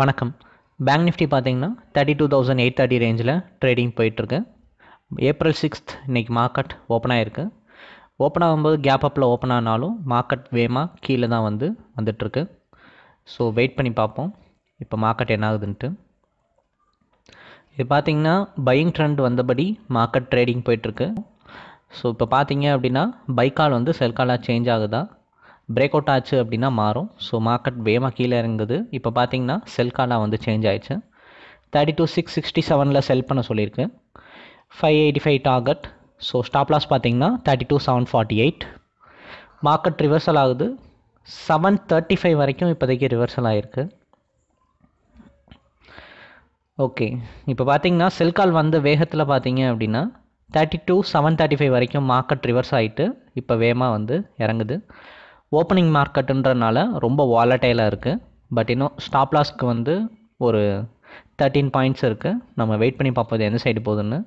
வணக்கம் bank nifty பார்த்தீங்கன்னா thirty two thousand eight thirty ரேஞ்சில் ட்ரேடிங் போயிட்டுருக்கு ஏப்ரல் சிக்ஸ்த் இன்றைக்கி மார்க்கெட் ஓப்பன் ஆகிருக்கு ஓப்பன் ஆகும்போது கேப் அப்பில் ஓப்பன் ஆனாலும் மார்க்கெட் வேமாக கீழே தான் வந்து வந்துட்டுருக்கு ஸோ வெயிட் பண்ணி பார்ப்போம் இப்போ மார்க்கெட் என்ன ஆகுதுன்ட்டு இது பார்த்திங்கன்னா பையிங் ட்ரெண்ட் வந்தபடி மார்க்கெட் ட்ரேடிங் போயிட்டுருக்கு ஸோ இப்போ பார்த்தீங்க அப்படின்னா பைக்கால் வந்து செல்காலாக சேஞ்ச் ஆகுதா பிரேக் அவுட் ஆச்சு அப்படின்னா மாறும் ஸோ மார்க்கெட் வேகமாக கீழே இறங்குது இப்போ பார்த்தீங்கன்னா செல் காலாக வந்து சேஞ்ச் ஆயிடுச்சு தேர்ட்டி டூ சிக்ஸ் சிக்ஸ்டி செவனில் செல் பண்ண சொல்லியிருக்கு five eighty five target so stop loss பார்த்தீங்கன்னா thirty two seven forty eight market reversal ஆகுது செவன் தேர்ட்டி ஃபைவ் வரைக்கும் இப்போதைக்கு ரிவர்சல் ஆகிருக்கு ஓகே இப்போ பார்த்தீங்கன்னா செல்கால் வந்த வேகத்தில் பார்த்தீங்க அப்படின்னா thirty two seven thirty five வரைக்கும் மார்க்கெட் ரிவர்ஸ் ஆகிட்டு இப்போ வேகமாக வந்து இறங்குது ஓப்பனிங் மார்க்கெட்டுன்றனால ரொம்ப வாலட்டைலாக இருக்குது பட் இன்னும் ஸ்டாப் லாஸ்க்கு வந்து ஒரு தேர்ட்டீன் பாயிண்ட்ஸ் இருக்குது நம்ம வெயிட் பண்ணி பார்ப்போம் எந்த சைடு போகுதுன்னு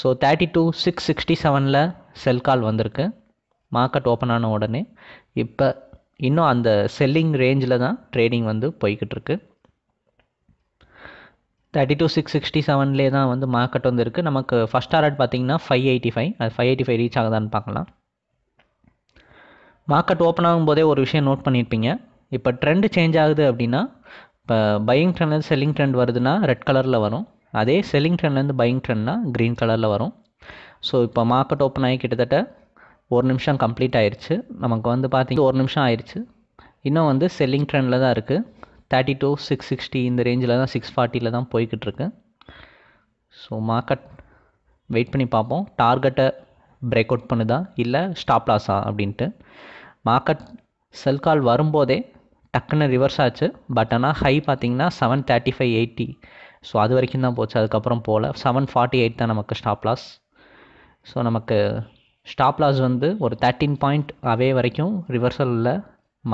so thirty two six sixty செவனில் செல் கால் வந்திருக்கு மார்க்கெட் ஓப்பன் ஆன உடனே இப்போ இன்னும் அந்த செல்லிங் ரேஞ்சில் தான் ட்ரேடிங் வந்து போய்கிட்டு இருக்கு தேர்ட்டி டூ சிக்ஸ் சிக்ஸ்டி செவன்லேயே தான் வந்து மார்க்கெட் வந்து இருக்குது நமக்கு ஃபஸ்ட் ஆர்ட் பார்த்திங்கன்னா ஃபைவ் எயிட்டி ஃபைவ் அது ஃபைவ் எயிட்டி ஃபைவ் ரீச் ஆகுதான்னு பார்க்கலாம் மார்க்கெட் ஓப்பன் ஆகும் போதே ஒரு விஷயம் நோட் பண்ணியிருப்பீங்க இப்போ ட்ரெண்டு சேஞ்ச் ஆகுது அப்படின்னா இப்போ பையிங் ட்ரெண்ட்லேருந்து செல்லிங் ட்ரெண்ட் வருதுன்னா ரெட் கலரில் வரும் அதே செல்லிங் ட்ரெண்ட்லேருந்து பையிங் ட்ரெண்ட்னா க்ரீன் கலரில் வரும் ஸோ இப்போ மார்க்கெட் ஓப்பன் ஆகி கிட்டத்தட்ட ஒரு நிமிஷம் கம்ப்ளீட் ஆயிடுச்சு நமக்கு வந்து பார்த்திங்கன்னா ஒரு நிமிஷம் ஆயிடுச்சு இன்னும் வந்து செல்லிங் ட்ரெண்டில் தான் இருக்குது தேர்ட்டி டூ சிக்ஸ் சிக்ஸ்டி இந்த ரேஞ்சில் தான் சிக்ஸ் ஃபார்ட்டியில் தான் போய்கிட்டு இருக்கு ஸோ மார்க்கெட் வெயிட் பண்ணி பார்ப்போம் டார்கெட்டை பிரேக் அவுட் பண்ணுதா இல்லை ஸ்டாப் லாஸா அப்படின்ட்டு மார்க்கெட் செல் கால் வரும்போதே டக்குன்னு ரிவர்ஸ் ஆச்சு பட் ஆனால் ஹை பார்த்தீங்கன்னா seven thirty five eighty so அது வரைக்கும் தான் போச்சு அதுக்கப்புறம் போகல செவன் ஃபார்ட்டி எயிட் தான் நமக்கு ஸ்டாப் லாஸ் ஸோ நமக்கு ஸ்டாப் லாஸ் வந்து ஒரு தேர்ட்டீன் பாயிண்ட் அவே வரைக்கும் ரிவர்சலில்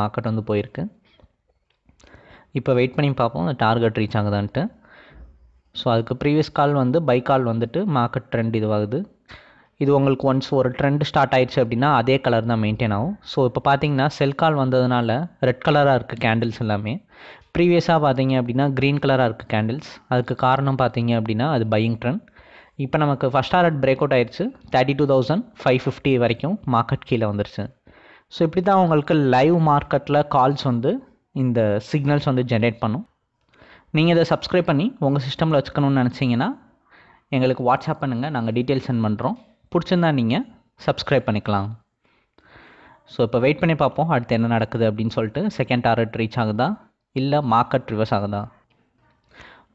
மார்க்கெட் வந்து போயிருக்கு இப்போ வெயிட் பண்ணி பார்ப்போம் டார்கெட் ரீச் ஆகுதான்ட்டு ஸோ அதுக்கு ப்ரீவியஸ் கால் வந்து பை கால் வந்துட்டு மார்க்கெட் ட்ரெண்ட் இதுவாகுது இது உங்களுக்கு ஒன்ஸ் ஒரு ட்ரெண்ட் ஸ்டார்ட் ஆயிடுச்சு அப்படின்னா அதே கலர் தான் மெயின்டைன் ஆகும் ஸோ இப்போ பார்த்தீங்கன்னா கால் வந்ததுனால ரெட் கலராக இருக்குது கேண்டில்ஸ் எல்லாமே ப்ரீவியஸாக பார்த்தீங்க அப்படின்னா க்ரீன் கலராக இருக்குது கேண்டில்ஸ் அதுக்கு காரணம் பார்த்தீங்க அப்படின்னா அது பையிங் ட்ரெண்ட் இப்போ நமக்கு ஃபஸ்ட் ஆர்ட் பிரேக் அவுட் ஆயிடுச்சு thirty two thousand five fifty வரைக்கும் மார்க்கெட் கீழே வந்துருச்சு ஸோ இப்படி தான் உங்களுக்கு லைவ் மார்க்கெட்டில் கால்ஸ் வந்து இந்த சிக்னல்ஸ் வந்து ஜென்ரேட் பண்ணும் நீங்கள் இதை சப்ஸ்கிரைப் பண்ணி உங்கள் சிஸ்டமில் வச்சுக்கணும்னு நினச்சிங்கன்னா எங்களுக்கு வாட்ஸ்அப் பண்ணுங்கள் நாங்கள் டீட்டெயில் சென்ட் பண்ணுறோம் பிடிச்சிருந்தா நீங்கள் சப்ஸ்கிரைப் பண்ணிக்கலாம் ஸோ இப்போ வெயிட் பண்ணி பார்ப்போம் அடுத்து என்ன நடக்குது அப்படின்னு சொல்லிட்டு செகண்ட் டாரட் ரீச் ஆகுதா இல்லை மார்க்கெட் ரிவர்ஸ் ஆகுதா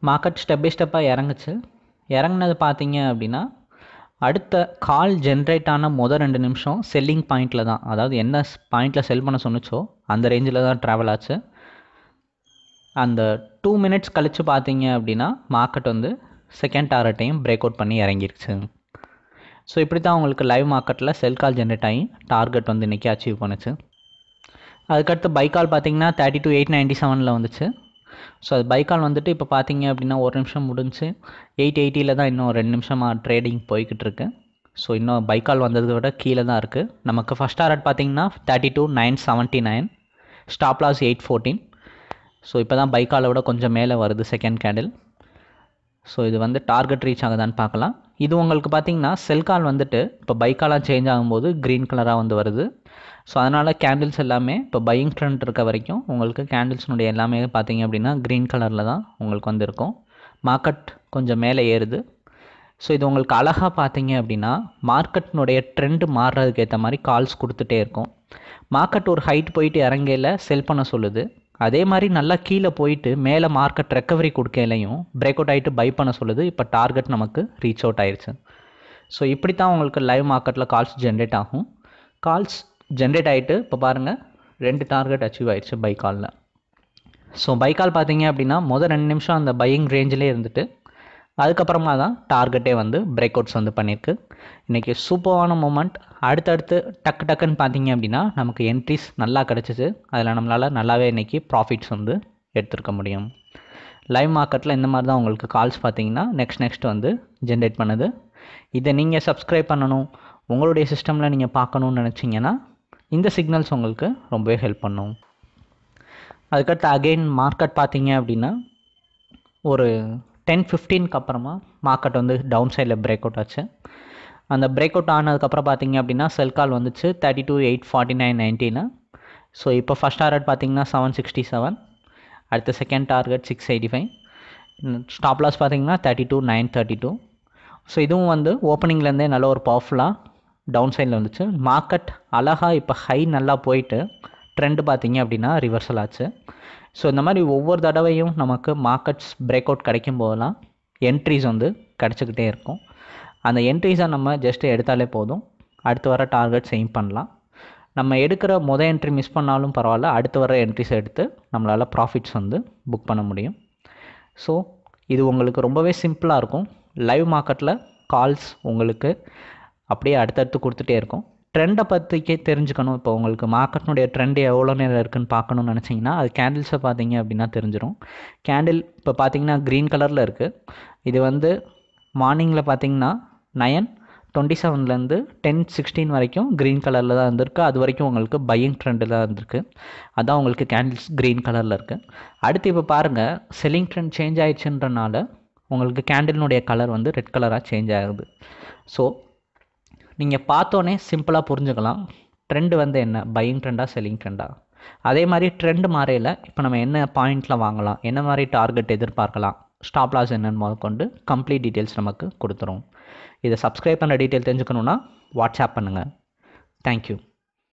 மார்க்கெட் ஸ்டெப் பை ஸ்டெப்பாக இறங்குச்சு இறங்கினது பார்த்தீங்க அப்படின்னா அடுத்த கால் ஜென்ரேட் ஆன மொதல் ரெண்டு நிமிஷம் செல்லிங் பாயிண்ட்டில் தான் அதாவது என்ன பாயிண்ட்டில் செல் பண்ண சொன்னிச்சோ அந்த ரேஞ்சில் தான் ட்ராவல் ஆச்சு அந்த டூ மினிட்ஸ் கழித்து பார்த்தீங்க அப்படின்னா மார்க்கெட் வந்து செகண்ட் டார்கெட்டையும் பிரேக் அவுட் பண்ணி இறங்கிருச்சு ஸோ இப்படி தான் உங்களுக்கு லைவ் மார்க்கெட்டில் செல் கால் ஜென்ரேட் ஆகி டார்கெட் வந்து இன்றைக்கி அச்சீவ் பண்ணுச்சு அதுக்கடுத்து பைக்கால் பார்த்தீங்கன்னா தேர்ட்டி டூ எயிட் நைன்ட்டி செவனில் வந்துச்சு ஸோ அது பைக்கால் வந்துட்டு இப்போ பார்த்தீங்க அப்படின்னா ஒரு நிமிஷம் முடிஞ்சு எயிட் எயிட்டியில் தான் இன்னும் ரெண்டு நிமிஷமாக ட்ரேடிங் போய்கிட்டு இருக்கு ஸோ இன்னும் பைக்கால் வந்ததை விட கீழே தான் இருக்குது நமக்கு ஃபஸ்ட் டார்கெட் பார்த்தீங்கன்னா thirty two nine seventy nine stop loss eight fourteen so இப்போ தான் பைக்காலை விட கொஞ்சம் மேலே வருது செகண்ட் கேண்டில் ஸோ இது வந்து டார்கெட் ரீச் ஆகுதான்னு பார்க்கலாம் இது உங்களுக்கு பார்த்தீங்கன்னா செல் கால் வந்துட்டு இப்போ பை காலாக சேஞ்ச் ஆகும்போது க்ரீன் கலராக வந்து வருது ஸோ அதனால் கேண்டில்ஸ் எல்லாமே இப்போ பையிங் ட்ரெண்ட் இருக்க வரைக்கும் உங்களுக்கு கேண்டில்ஸ்னுடைய எல்லாமே பார்த்தீங்க அப்படின்னா க்ரீன் கலரில் தான் உங்களுக்கு வந்துருக்கும் மார்க்கெட் கொஞ்சம் மேலே ஏறுது ஸோ இது உங்களுக்கு அழகாக பார்த்தீங்க அப்படின்னா மார்க்கெட்டினுடைய ட்ரெண்டு மாறுறதுக்கு ஏற்ற மாதிரி கால்ஸ் கொடுத்துட்டே இருக்கும் மார்க்கெட் ஒரு ஹைட் போயிட்டு இறங்கையில் செல் பண்ண சொல்லுது அதே மாதிரி நல்லா கீழே போயிட்டு மேலே மார்க்கெட் ரெக்கவரி கொடுக்கலையும் பிரேக் அவுட் ஆகிட்டு பை பண்ண சொல்லுது இப்போ டார்கெட் நமக்கு ரீச் அவுட் ஆயிடுச்சு ஸோ இப்படி தான் உங்களுக்கு லைவ் மார்க்கெட்டில் கால்ஸ் ஜென்ரேட் ஆகும் கால்ஸ் ஜென்ரேட் ஆகிட்டு இப்போ பாருங்கள் ரெண்டு டார்கெட் அச்சீவ் ஆயிடுச்சு பை காலில் ஸோ பை கால் பார்த்தீங்க அப்படின்னா முதல் ரெண்டு நிமிஷம் அந்த பையிங் ரேஞ்சிலே இருந்துட்டு அதுக்கப்புறமா தான் டார்கெட்டே வந்து பிரேக் அவுட்ஸ் வந்து பண்ணியிருக்கு இன்றைக்கி சூப்பரான மூமெண்ட் அடுத்தடுத்து டக்கு டக்குன்னு பார்த்தீங்க அப்படின்னா நமக்கு என்ட்ரிஸ் நல்லா கிடச்சிது அதில் நம்மளால் நல்லாவே இன்றைக்கி ப்ராஃபிட்ஸ் வந்து எடுத்துருக்க முடியும் லைவ் மார்க்கெட்டில் இந்த மாதிரி தான் உங்களுக்கு கால்ஸ் பார்த்தீங்கன்னா நெக்ஸ்ட் நெக்ஸ்ட் வந்து ஜென்ரேட் பண்ணுது இதை நீங்கள் சப்ஸ்கிரைப் பண்ணணும் உங்களுடைய சிஸ்டமில் நீங்கள் பார்க்கணுன்னு நினச்சிங்கன்னா இந்த சிக்னல்ஸ் உங்களுக்கு ரொம்பவே ஹெல்ப் பண்ணும் அதுக்கடுத்து அகெயின் மார்க்கெட் பார்த்தீங்க அப்படின்னா ஒரு டென் ஃபிஃப்டீனுக்கு அப்புறமா மார்க்கெட் வந்து டவுன் சைடில் பிரேக் அவுட் ஆச்சு அந்த பிரேக் அவுட் ஆனதுக்கப்புறம் பார்த்தீங்க அப்படின்னா செல்கால் வந்துச்சு thirty two eight forty nine நைன்ட்டின்னு ஸோ இப்போ ஃபஸ்ட் டார்கெட் பார்த்தீங்கன்னா செவன் சிக்ஸ்டி செவன் அடுத்த second target six eighty five stop loss பார்த்தீங்கன்னா thirty two nine thirty two so இதுவும் வந்து ஓப்பனிங்லேருந்தே நல்ல ஒரு பவர்ஃபுல்லாக டவுன் சைடில் வந்துச்சு மார்க்கெட் அழகாக இப்போ ஹை நல்லா போயிட்டு ட்ரெண்ட் பார்த்திங்க அப்படின்னா ரிவர்சல் ஆச்சு ஸோ இந்த மாதிரி ஒவ்வொரு தடவையும் நமக்கு மார்க்கெட்ஸ் பிரேக் அவுட் கிடைக்கும் போதெல்லாம் என்ட்ரிஸ் வந்து கிடச்சிக்கிட்டே இருக்கும் அந்த என்ட்ரிஸை நம்ம ஜஸ்ட்டு எடுத்தாலே போதும் அடுத்து வர டார்கெட் எய்ம் பண்ணலாம் நம்ம எடுக்கிற மொத என்ட்ரி மிஸ் பண்ணாலும் பரவாயில்ல அடுத்து வர என்ட்ரிஸ் எடுத்து நம்மளால் ப்ராஃபிட்ஸ் வந்து புக் பண்ண முடியும் ஸோ இது உங்களுக்கு ரொம்பவே சிம்பிளாக இருக்கும் லைவ் மார்க்கெட்டில் கால்ஸ் உங்களுக்கு அப்படியே அடுத்தடுத்து கொடுத்துட்டே இருக்கும் ட்ரெண்டை பற்றிக்கே தெரிஞ்சுக்கணும் இப்போ உங்களுக்கு மார்க்கெட்னுடைய ட்ரெண்ட் எவ்வளோ நேரம் இருக்குதுன்னு பார்க்கணும்னு நினச்சிங்கன்னா அது கேண்டில்ஸை பார்த்தீங்க அப்படின்னா தெரிஞ்சிடும் கேண்டில் இப்போ பார்த்தீங்கன்னா க்ரீன் கலரில் இருக்குது இது வந்து மார்னிங்கில் பார்த்தீங்கன்னா நயன் டுவெண்ட்டி செவன்லேருந்து டென் சிக்ஸ்டீன் வரைக்கும் க்ரீன் கலரில் தான் இருந்திருக்கு அது வரைக்கும் உங்களுக்கு பையிங் ட்ரெண்டில் தான் இருந்திருக்கு அதான் உங்களுக்கு கேண்டில்ஸ் க்ரீன் கலரில் இருக்குது அடுத்து இப்போ பாருங்கள் செல்லிங் ட்ரெண்ட் சேஞ்ச் ஆயிடுச்சுன்றனால உங்களுக்கு கேண்டில்னுடைய கலர் வந்து ரெட் கலராக சேஞ்ச் ஆகுது ஸோ நீங்கள் பார்த்தோன்னே சிம்பிளாக புரிஞ்சுக்கலாம் ட்ரெண்டு வந்து என்ன பையிங் ட்ரெண்டாக செல்லிங் ட்ரெண்டாக அதே மாதிரி ட்ரெண்டு மாறையில் இப்போ நம்ம என்ன பாயிண்ட்டில் வாங்கலாம் என்ன மாதிரி டார்கெட் எதிர்பார்க்கலாம் ஸ்டாப் லாஸ் என்னென்னு முதல் கொண்டு கம்ப்ளீட் டீட்டெயில்ஸ் நமக்கு கொடுத்துரும் இதை சப்ஸ்கிரைப் பண்ணுற டீட்டெயில் தெரிஞ்சுக்கணுன்னா வாட்ஸ்அப் பண்ணுங்கள் தேங்க்யூ